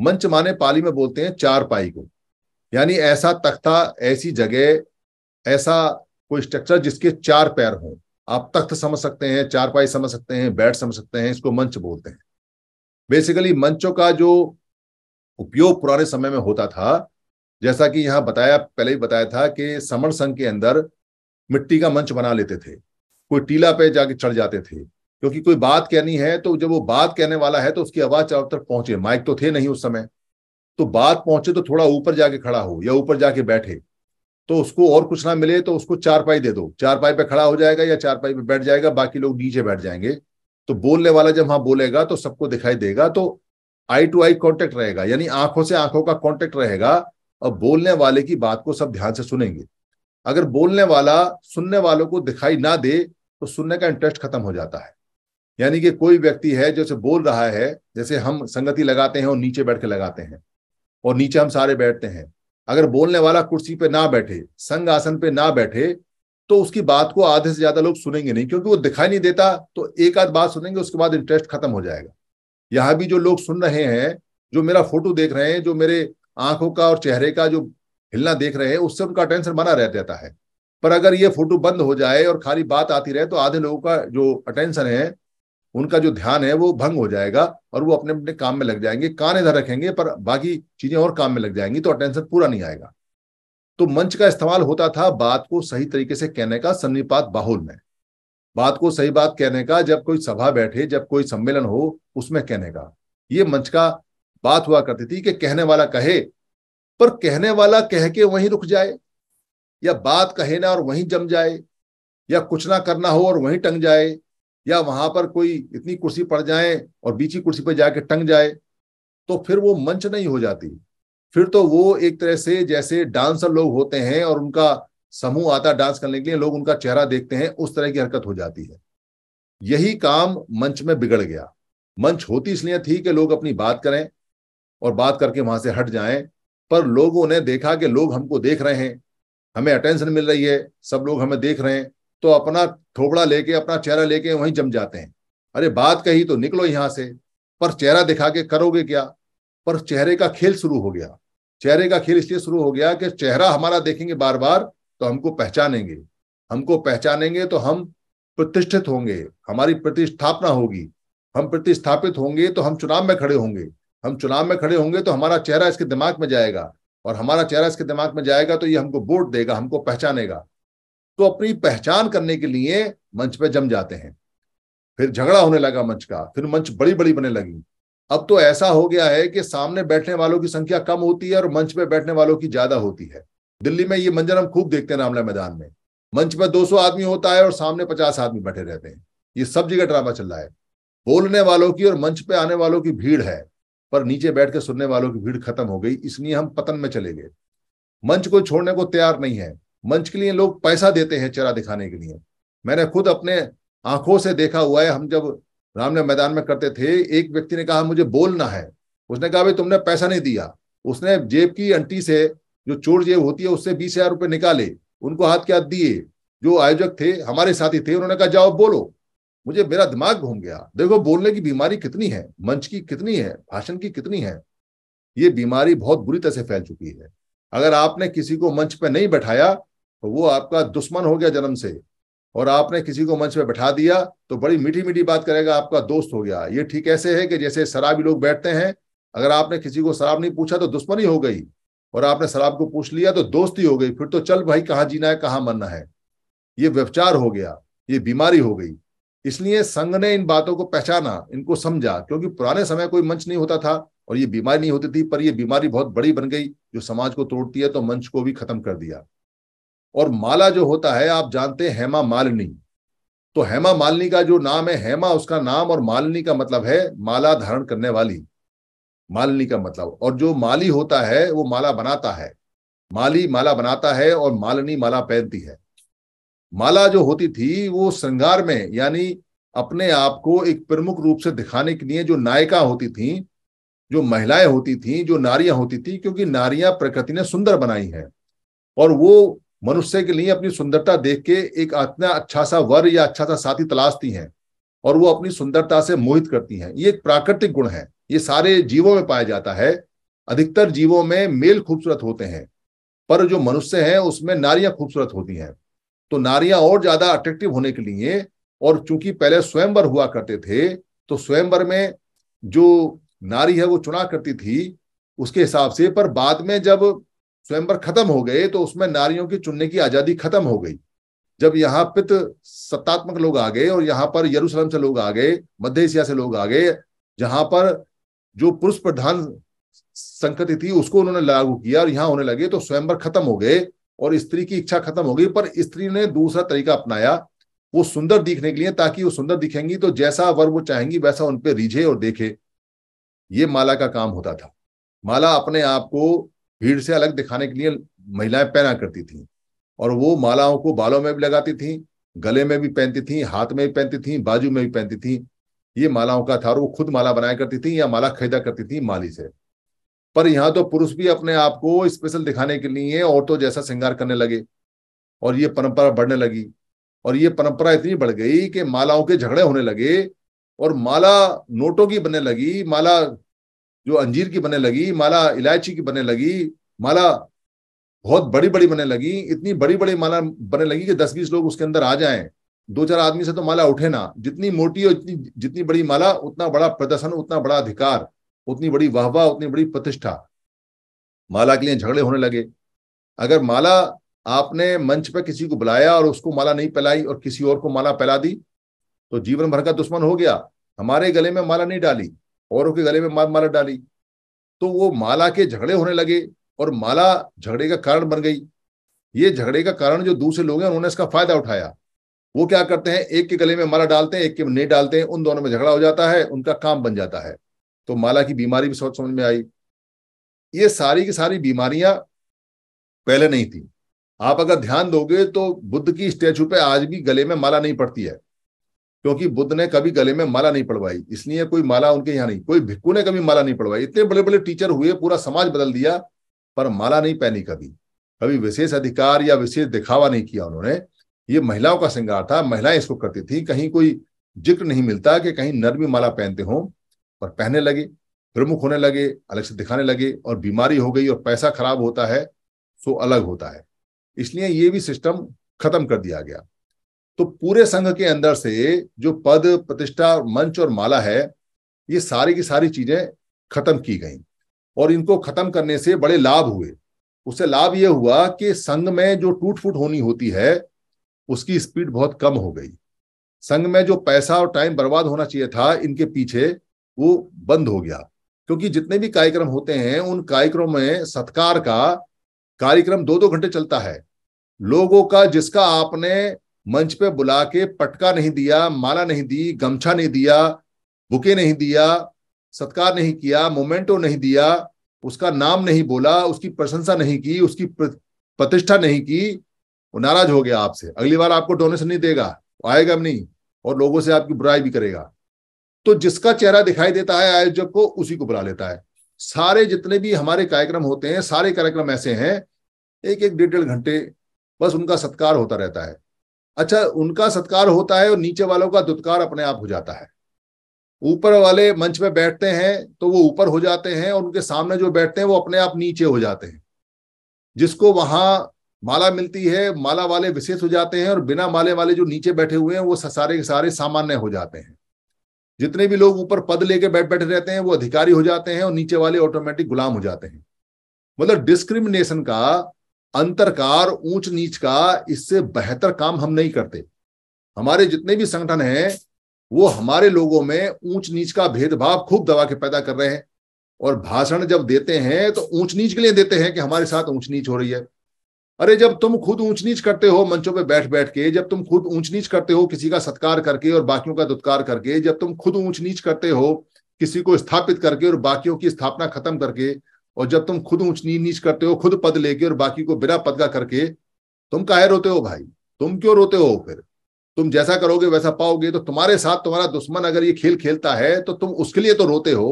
S1: मंच माने पाली में बोलते हैं चार पाई को यानी ऐसा तख्ता ऐसी जगह ऐसा कोई स्ट्रक्चर जिसके चार पैर हों आप तख्त समझ सकते हैं चारपाई समझ सकते हैं बैठ समझ सकते हैं इसको मंच बोलते हैं बेसिकली मंचों का जो उपयोग पुराने समय में होता था जैसा कि यहां बताया पहले ही बताया था कि समर संघ के अंदर मिट्टी का मंच बना लेते थे कोई टीला पे जाके चढ़ जाते थे क्योंकि कोई बात कहनी है तो जब वो बात कहने वाला है तो उसकी आवाज चारों तरफ पहुंचे माइक तो थे नहीं उस समय तो बात पहुंचे तो थोड़ा ऊपर जाके खड़ा हो या ऊपर जाके बैठे तो उसको और कुछ ना मिले तो उसको चारपाई दे दो चारपाई पे खड़ा हो जाएगा या चारपाई पे बैठ जाएगा बाकी लोग नीचे बैठ जाएंगे तो बोलने वाला जब हाँ बोलेगा तो सबको दिखाई देगा तो आई टू आई कॉन्टेक्ट रहेगा यानी आंखों से आंखों का कॉन्टेक्ट रहेगा और बोलने वाले की बात को सब ध्यान से सुनेंगे अगर बोलने वाला सुनने वालों को दिखाई ना दे तो सुनने का इंटरेस्ट खत्म हो जाता है यानी कि कोई व्यक्ति है जैसे बोल रहा है जैसे हम संगति लगाते हैं और नीचे बैठ के लगाते हैं और नीचे हम सारे बैठते हैं अगर बोलने वाला कुर्सी पे ना बैठे संघ आसन पे ना बैठे तो उसकी बात को आधे से ज्यादा लोग सुनेंगे नहीं क्योंकि वो दिखाई नहीं देता तो एक आध बात सुनेंगे उसके बाद इंटरेस्ट खत्म हो जाएगा यहाँ भी जो लोग सुन रहे हैं जो मेरा फोटो देख रहे हैं जो मेरे आंखों का और चेहरे का जो हिलना देख रहे हैं उससे उनका टेंशन बना रह जाता है पर अगर ये फोटो बंद हो जाए और खाली बात आती रहे तो आधे लोगों का जो अटेंशन है उनका जो ध्यान है वो भंग हो जाएगा और वो अपने अपने काम में लग जाएंगे कान इधर रखेंगे पर बाकी चीजें और काम में लग जाएंगी तो अटेंशन पूरा नहीं आएगा तो मंच का इस्तेमाल होता था बात को सही तरीके से कहने का सन्निपात बाहुल में बात को सही बात कहने का जब कोई सभा बैठे जब कोई सम्मेलन हो उसमें कहने का ये मंच का बात हुआ करती थी कि कहने वाला कहे पर कहने वाला कह के वहीं रुक जाए या बात कहे ना और वहीं जम जाए या कुछ ना करना हो और वहीं टंग जाए या वहां पर कोई इतनी कुर्सी पड़ जाए और बीची कुर्सी पर जाके टंग जाए तो फिर वो मंच नहीं हो जाती फिर तो वो एक तरह से जैसे डांसर लोग होते हैं और उनका समूह आता डांस करने के लिए लोग उनका चेहरा देखते हैं उस तरह की हरकत हो जाती है यही काम मंच में बिगड़ गया मंच होती इसलिए थी कि लोग अपनी बात करें और बात करके वहां से हट जाएं पर लोगों ने देखा कि लोग हमको देख रहे हैं हमें अटेंशन मिल रही है सब लोग हमें देख रहे हैं तो अपना थोबड़ा लेके अपना चेहरा लेके वहीं जम जाते हैं अरे बात कही तो निकलो यहां से पर चेहरा दिखा के करोगे क्या पर चेहरे का खेल शुरू हो गया चेहरे का खेल इसलिए शुरू हो गया कि चेहरा हमारा देखेंगे बार बार तो हमको पहचानेंगे हमको पहचानेंगे तो हम प्रतिष्ठित होंगे हमारी प्रतिष्ठापना होगी हम प्रतिस्थापित होंगे तो हम चुनाव में खड़े होंगे हम चुनाव में खड़े होंगे तो हमारा चेहरा इसके दिमाग में जाएगा और हमारा चेहरा इसके दिमाग में जाएगा तो ये हमको वोट देगा हमको पहचानेगा तो अपनी पहचान करने के लिए मंच पर जम जाते हैं फिर झगड़ा होने लगा मंच का फिर मंच बड़ी बड़ी बने लगी अब तो ऐसा हो गया है कि सामने बैठने वालों की संख्या कम होती है और मंच पे बैठने वालों की ज्यादा होती है दिल्ली में ये मंजर हम खूब देखते हैं रामला मैदान में मंच पर 200 आदमी होता है और सामने 50 आदमी बैठे रहते हैं ये सब जगह ड्रामा चल रहा है बोलने वालों की और मंच पे आने वालों की भीड़ है पर नीचे बैठ के सुनने वालों की भीड़ खत्म हो गई इसलिए हम पतन में चले गए मंच को छोड़ने को तैयार नहीं है मंच के लिए लोग पैसा देते हैं चेहरा दिखाने के लिए मैंने खुद अपने आंखों से देखा हुआ है हम जब रामने मैदान में करते थे एक व्यक्ति ने कहा मुझे बोलना है उसने कहा भाई तुमने पैसा नहीं दिया उसने जेब की अंटी से जो चोर जेब होती है उससे बीस हजार रुपये निकाले उनको हाथ के हाथ दिए जो आयोजक थे हमारे साथी थे उन्होंने कहा जाओ बोलो मुझे मेरा दिमाग घूम गया देखो बोलने की बीमारी कितनी है मंच की कितनी है भाषण की कितनी है ये बीमारी बहुत बुरी तरह से फैल चुकी है अगर आपने किसी को मंच पर नहीं बैठाया तो वो आपका दुश्मन हो गया जन्म से और आपने किसी को मंच पे बैठा दिया तो बड़ी मीठी मीठी बात करेगा आपका दोस्त हो गया ये ठीक ऐसे है कि जैसे शराबी लोग बैठते हैं अगर आपने किसी को शराब नहीं पूछा तो दुश्मनी हो गई और आपने शराब को पूछ लिया तो दोस्ती हो गई फिर तो चल भाई कहाँ जीना है कहाँ मरना है ये व्यवचार हो गया ये बीमारी हो गई इसलिए संघ ने इन बातों को पहचाना इनको समझा क्योंकि पुराने समय कोई मंच नहीं होता था और ये बीमारी नहीं होती थी पर यह बीमारी बहुत बड़ी बन गई जो समाज को तोड़ती है तो मंच को भी खत्म कर दिया और माला जो होता है आप जानते हैं हेमा मालिनी तो हेमा मालिनी का जो नाम है हेमा उसका नाम और मालिनी का मतलब है माला धारण करने वाली मालिनी का मतलब और जो माली होता है वो माला बनाता है माली माला बनाता है और मालिनी माला पहनती है माला जो होती थी वो श्रृंगार में यानी अपने आप को एक प्रमुख रूप से दिखाने के लिए जो नायिका होती थी जो महिलाएं होती थी जो नारियां होती थी क्योंकि नारियां प्रकृति ने सुंदर बनाई है और वो मनुष्य के लिए अपनी सुंदरता देख के एक आत्मा अच्छा सा वर या अच्छा सा साथी तलाशती हैं और वो अपनी सुंदरता से मोहित करती हैं ये एक प्राकृतिक गुण है ये सारे जीवों में पाया जाता है अधिकतर जीवों में मेल खूबसूरत होते हैं पर जो मनुष्य है उसमें नारियां खूबसूरत होती हैं तो नारियां और ज्यादा अट्रैक्टिव होने के लिए और चूंकि पहले स्वयंवर हुआ करते थे तो स्वयंवर में जो नारी है वो चुना करती थी उसके हिसाब से पर बाद में जब स्वयंवर खत्म हो गए तो उसमें नारियों की चुनने की आजादी खत्म हो गई जब यहाँ पित तो सत्तात्मक लोग आ गए और यहाँ पर यरूशलेम से लोग आ गए मध्य एशिया से लोग आ गए जहां पर जो पुरुष प्रधान संकति थी उसको उन्होंने लागू किया और यहाँ होने लगे तो स्वयंवर खत्म हो गए और स्त्री की इच्छा खत्म हो गई पर स्त्री ने दूसरा तरीका अपनाया वो सुंदर दिखने के लिए ताकि वो सुंदर दिखेंगी तो जैसा वर वो चाहेंगी वैसा उनपे रिझे और देखे ये माला का काम होता था माला अपने आप को भीड़ से अलग दिखाने के लिए महिलाएं पहना करती थीं और वो मालाओं को बालों में भी लगाती थीं गले में भी पहनती थीं हाथ में भी पहनती थीं बाजू में भी पहनती थीं ये मालाओं का था और वो खुद माला बनाया करती थी या माला खरीदा करती थी माली से पर यहाँ तो पुरुष भी अपने आप को स्पेशल दिखाने के लिए औरतों जैसा श्रृंगार करने लगे और ये परंपरा बढ़ने लगी और ये परंपरा इतनी बढ़ गई कि मालाओं के झगड़े होने लगे और माला नोटों की बनने लगी माला जो अंजीर की बने लगी माला इलायची की बने लगी माला बहुत बड़ी बड़ी बने लगी इतनी बड़ी बड़ी माला बने लगी कि दस बीस लोग उसके अंदर आ जाएं दो चार आदमी से तो माला उठे ना जितनी मोटी और जितनी जितनी बड़ी माला उतना बड़ा प्रदर्शन उतना बड़ा अधिकार उतनी बड़ी वाहवाह उतनी बड़ी प्रतिष्ठा माला के लिए झगड़े होने लगे अगर माला आपने मंच पर किसी को बुलाया और उसको माला नहीं पहलाई और किसी और को माला पहला दी तो जीवन भर का दुश्मन हो गया हमारे गले में माला नहीं डाली और उसके गले में मार माला डाली तो वो माला के झगड़े होने लगे और माला झगड़े का कारण बन गई ये झगड़े का कारण जो दूसरे लोग हैं उन्होंने इसका फायदा उठाया वो क्या करते हैं एक के गले में माला डालते हैं एक के नहीं डालते हैं उन दोनों में झगड़ा हो जाता है उनका काम बन जाता है तो माला की बीमारी भी सोच समझ में आई ये सारी की सारी बीमारियां पहले नहीं थी आप अगर ध्यान दोगे तो बुद्ध की स्टैचू पे आज भी गले में माला नहीं पड़ती है क्योंकि बुद्ध ने कभी गले में माला नहीं पड़वाई इसलिए कोई माला उनके यहाँ नहीं कोई भिक्कू ने कभी माला नहीं पड़वाई इतने बड़े बड़े टीचर हुए पूरा समाज बदल दिया पर माला नहीं पहनी कभी कभी विशेष अधिकार या विशेष दिखावा नहीं किया उन्होंने ये महिलाओं का श्रृंगार था महिलाएं इसको करती थी कहीं कोई जिक्र नहीं मिलता कि कहीं नर भी माला पहनते हों पर पहनने लगे प्रमुख होने लगे अलग से दिखाने लगे और बीमारी हो गई और पैसा खराब होता है सो तो अलग होता है इसलिए ये भी सिस्टम खत्म कर दिया गया तो पूरे संघ के अंदर से जो पद प्रतिष्ठा मंच और माला है ये सारी की सारी चीजें खत्म की गई और इनको खत्म करने से बड़े लाभ हुए उससे लाभ यह हुआ कि संघ में जो टूट फूट होनी होती है उसकी स्पीड बहुत कम हो गई संघ में जो पैसा और टाइम बर्बाद होना चाहिए था इनके पीछे वो बंद हो गया क्योंकि जितने भी कार्यक्रम होते हैं उन कार्यक्रमों में सत्कार का कार्यक्रम दो दो घंटे चलता है लोगों का जिसका आपने मंच पे बुला के पटका नहीं दिया माला नहीं दी गमछा नहीं दिया बुके नहीं दिया सत्कार नहीं किया मोमेंटो नहीं दिया उसका नाम नहीं बोला उसकी प्रशंसा नहीं की उसकी प्रतिष्ठा नहीं की वो नाराज हो गया आपसे अगली बार आपको डोनेशन नहीं देगा आएगा नहीं और लोगों से आपकी बुराई भी करेगा तो जिसका चेहरा दिखाई देता है आयोजक को उसी को बुला लेता है सारे जितने भी हमारे कार्यक्रम होते हैं सारे कार्यक्रम ऐसे हैं एक एक डेढ़ डेढ़ घंटे बस उनका सत्कार होता रहता है अच्छा उनका सत्कार होता है और नीचे वालों का दुत्कार अपने आप हो जाता है ऊपर वाले मंच पे बैठते हैं तो वो ऊपर हो जाते हैं और उनके सामने जो बैठते हैं वो अपने आप नीचे हो जाते हैं जिसको वहां माला मिलती है माला वाले विशेष हो जाते हैं और बिना माले वाले जो नीचे बैठे हुए हैं वो सारे के सारे सामान्य हो जाते हैं जितने भी लोग ऊपर पद लेके बैठ बैठे रहते हैं वो अधिकारी हो जाते हैं और नीचे वाले ऑटोमेटिक गुलाम हो जाते हैं मतलब डिस्क्रिमिनेशन का अंतरकार ऊंच नीच का इससे बेहतर काम हम नहीं करते हमारे जितने भी संगठन हैं वो हमारे लोगों में ऊंच नीच का भेदभाव खूब दबा के पैदा कर रहे हैं और भाषण जब देते हैं तो ऊंच नीच के लिए देते हैं कि हमारे साथ ऊंच नीच हो रही है अरे जब तुम खुद ऊंच नीच करते हो मंचों पे बैठ बैठ के जब तुम खुद ऊंच नीच करते हो किसी का सत्कार करके और बाकियों का दुत्कार करके जब तुम खुद ऊंच नीच करते हो किसी को स्थापित करके और बाकियों की स्थापना खत्म करके और जब तुम खुद ऊंच नीच करते हो खुद पद लेके और बाकी को बिना पद का करके तुम काहे रोते हो भाई तुम क्यों रोते हो फिर तुम जैसा करोगे वैसा पाओगे तो तुम्हारे साथ तुम्हारा दुश्मन अगर ये खेल खेलता है तो तुम उसके लिए तो रोते हो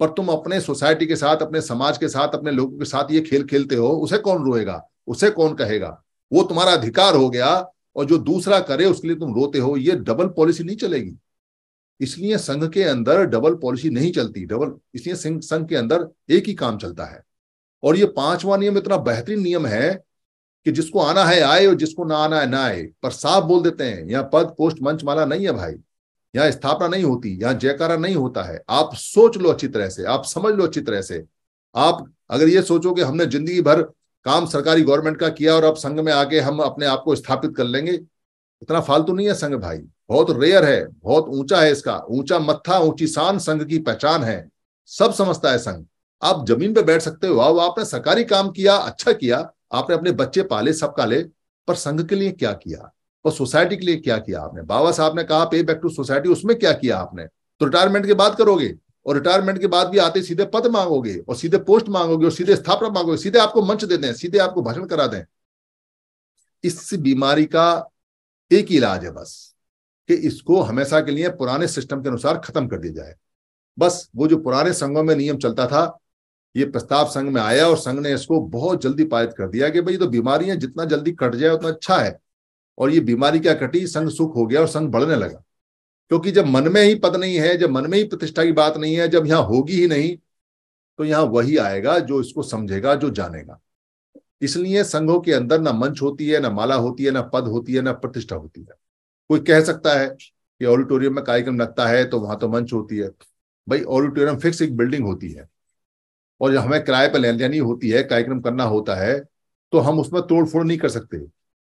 S1: पर तुम अपने सोसाइटी के साथ अपने समाज के साथ अपने लोगों के साथ ये खेल खेलते हो उसे कौन रोएगा उसे कौन कहेगा वो तुम्हारा अधिकार हो गया और जो दूसरा करे उसके लिए तुम रोते हो ये डबल पॉलिसी नहीं चलेगी इसलिए संघ के अंदर डबल पॉलिसी नहीं चलती डबल इसलिए संघ के अंदर एक ही काम चलता है और ये पांचवा नियम इतना बेहतरीन नियम है कि जिसको आना है आए और जिसको ना आना है ना आए पर साफ बोल देते हैं यहाँ पद पोस्ट मंच माला नहीं है भाई यहाँ स्थापना नहीं होती यहाँ जयकारा नहीं होता है आप सोच लो अच्छी तरह से आप समझ लो अच्छी तरह से आप अगर ये सोचो कि हमने जिंदगी भर काम सरकारी गवर्नमेंट का किया और अब संघ में आके हम अपने आप को स्थापित कर लेंगे इतना फालतू नहीं है संघ भाई बहुत रेयर है बहुत ऊंचा है इसका ऊंचा मत्था ऊंची शान संघ की पहचान है सब समझता है संघ आप जमीन पे बैठ सकते हो वाह आपने सरकारी काम किया अच्छा किया आपने अपने बच्चे पाले सब काले पर संघ के लिए क्या किया और सोसाइटी के लिए क्या किया आपने बाबा साहब ने कहा पे बैक टू सोसाइटी उसमें क्या किया आपने तो रिटायरमेंट के बाद करोगे और रिटायरमेंट के बाद भी आते सीधे पद मांगोगे और सीधे पोस्ट मांगोगे और सीधे स्थापना मांगोगे सीधे आपको मंच दे दें सीधे आपको भाषण करा दें इस बीमारी का एक ही इलाज है बस कि इसको हमेशा के लिए पुराने सिस्टम के अनुसार खत्म कर दिया जाए बस वो जो पुराने संघों में नियम चलता था ये प्रस्ताव संघ में आया और संघ ने इसको बहुत जल्दी पारित कर दिया कि भाई तो बीमारियां जितना जल्दी कट जाए उतना अच्छा है और ये बीमारी क्या कटी संघ सुख हो गया और संघ बढ़ने लगा क्योंकि जब मन में ही पद नहीं है जब मन में ही प्रतिष्ठा की बात नहीं है जब यहां होगी ही नहीं तो यहां वही आएगा जो इसको समझेगा जो जानेगा इसलिए संघों के अंदर ना मंच होती है ना माला होती है ना पद होती है ना प्रतिष्ठा होती है कोई कह सकता है कि ऑडिटोरियम में कार्यक्रम लगता है तो वहां तो मंच होती है भाई ऑडिटोरियम फिक्स एक बिल्डिंग होती है और जब हमें किराए पर लेन होती है कार्यक्रम करना होता है तो हम उसमें तोड़फोड़ नहीं कर सकते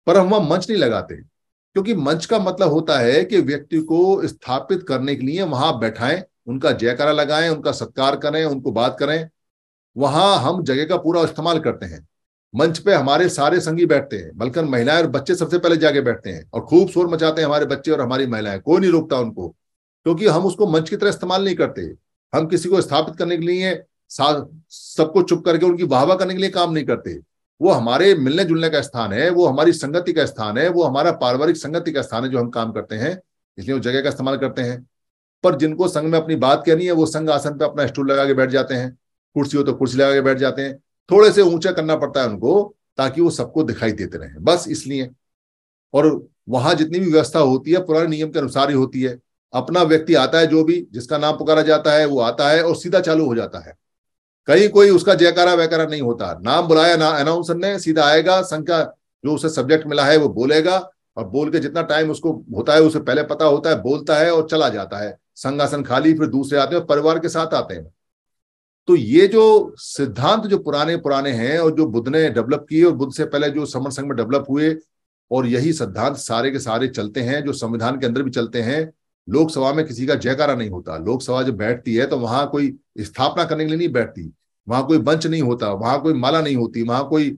S1: पर हम वहां मंच नहीं लगाते क्योंकि मंच का मतलब होता है कि व्यक्ति को स्थापित करने के लिए वहां बैठाएं उनका जयकारा लगाएं उनका सत्कार करें उनको बात करें वहां हम जगह का पूरा इस्तेमाल करते हैं मंच पे हमारे सारे संगी बैठते हैं बल्कि महिलाएं और बच्चे सबसे पहले जाके बैठते हैं और खूब शोर मचाते हैं हमारे बच्चे और हमारी महिलाएं कोई नहीं रोकता उनको क्योंकि हम उसको मंच की तरह इस्तेमाल नहीं करते हम किसी को स्थापित करने के लिए सबको चुप करके उनकी वाहवा करने के लिए काम नहीं करते वो हमारे मिलने जुलने का स्थान है वो हमारी संगति का स्थान है वो हमारा पारिवारिक संगति का स्थान है जो हम काम करते हैं इसलिए उस जगह का इस्तेमाल करते हैं पर जिनको संघ में अपनी बात कहनी है वो संघ आसन पर अपना स्टूल लगा के बैठ जाते हैं कुर्सी हो तो कुर्सी लगा के बैठ जाते हैं थोड़े से ऊंचा करना पड़ता है उनको ताकि वो सबको दिखाई देते रहे बस इसलिए और वहां जितनी भी व्यवस्था होती है पुराने नियम के अनुसार ही होती है अपना व्यक्ति आता है जो भी जिसका नाम पुकारा जाता है वो आता है और सीधा चालू हो जाता है कहीं कोई उसका जयकारा वैकारा नहीं होता नाम बुलाया ना अनाउंसर ने सीधा आएगा संख्या जो उसे सब्जेक्ट मिला है वो बोलेगा और बोल के जितना टाइम उसको होता है उसे पहले पता होता है बोलता है और चला जाता है संगासन खाली फिर दूसरे आते हैं परिवार के साथ आते हैं तो ये जो सिद्धांत जो पुराने पुराने हैं और जो बुद्ध ने डेवलप किए और बुद्ध से पहले जो समर संघ में डेवलप हुए और यही सिद्धांत सारे के सारे चलते हैं जो संविधान के अंदर भी चलते हैं लोकसभा में किसी का जयकारा नहीं होता लोकसभा जब बैठती है तो वहां कोई स्थापना करने के लिए नहीं बैठती वहां कोई मंच नहीं होता वहां कोई माला नहीं होती वहां कोई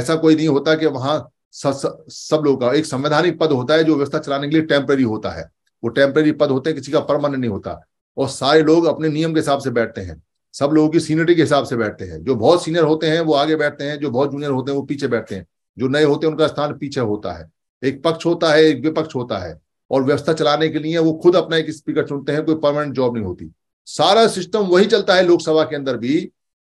S1: ऐसा कोई नहीं होता कि वहां सब लोग का एक संवैधानिक पद होता है जो व्यवस्था चलाने के लिए टेम्परेरी होता है वो टेम्परेरी पद होते हैं किसी का परमानेंट नहीं होता और सारे लोग अपने नियम के हिसाब से बैठते हैं सब लोगों की सीनियरिटी के हिसाब से बैठते हैं जो बहुत सीनियर होते हैं वो आगे बैठते हैं जो बहुत जूनियर होते हैं वो पीछे बैठते हैं जो नए होते हैं उनका स्थान पीछे होता है एक पक्ष होता है एक विपक्ष होता है और व्यवस्था चलाने के लिए वो खुद अपना एक स्पीकर चुनते हैं कोई परमानेंट जॉब नहीं होती सारा सिस्टम वही चलता है लोकसभा के अंदर भी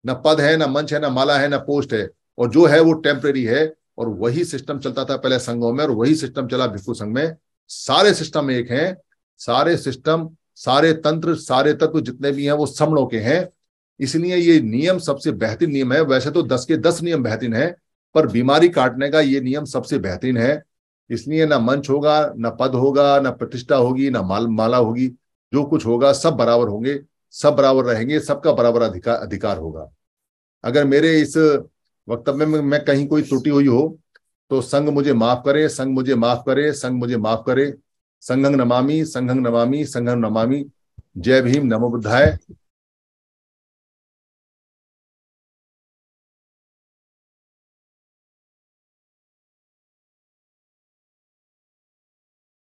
S1: न पद है ना मंच है ना माला है ना पोस्ट है और जो है वो टेम्परेरी है और वही सिस्टम चलता था पहले संघों में और वही सिस्टम चला भिक्खू संघ में सारे सिस्टम एक हैं सारे सिस्टम सारे तंत्र सारे तत्व जितने भी हैं वो समणों के हैं इसलिए ये नियम सबसे बेहतरीन नियम है वैसे तो दस के दस नियम बेहतरीन है पर बीमारी काटने का ये नियम सबसे बेहतरीन है इसलिए ना मंच होगा ना पद होगा ना प्रतिष्ठा होगी ना माल माला होगी जो कुछ होगा सब बराबर होंगे सब बराबर रहेंगे सबका बराबर अधिकार अधिकार होगा अगर मेरे इस वक्तव्य में मैं कहीं कोई त्रुटि हुई हो तो संघ मुझे माफ करे संघ मुझे माफ करे संघ मुझे माफ करे संघंग नमामि संघंग नमामि संघंग नमामि जय भीम नमो बुद्धाय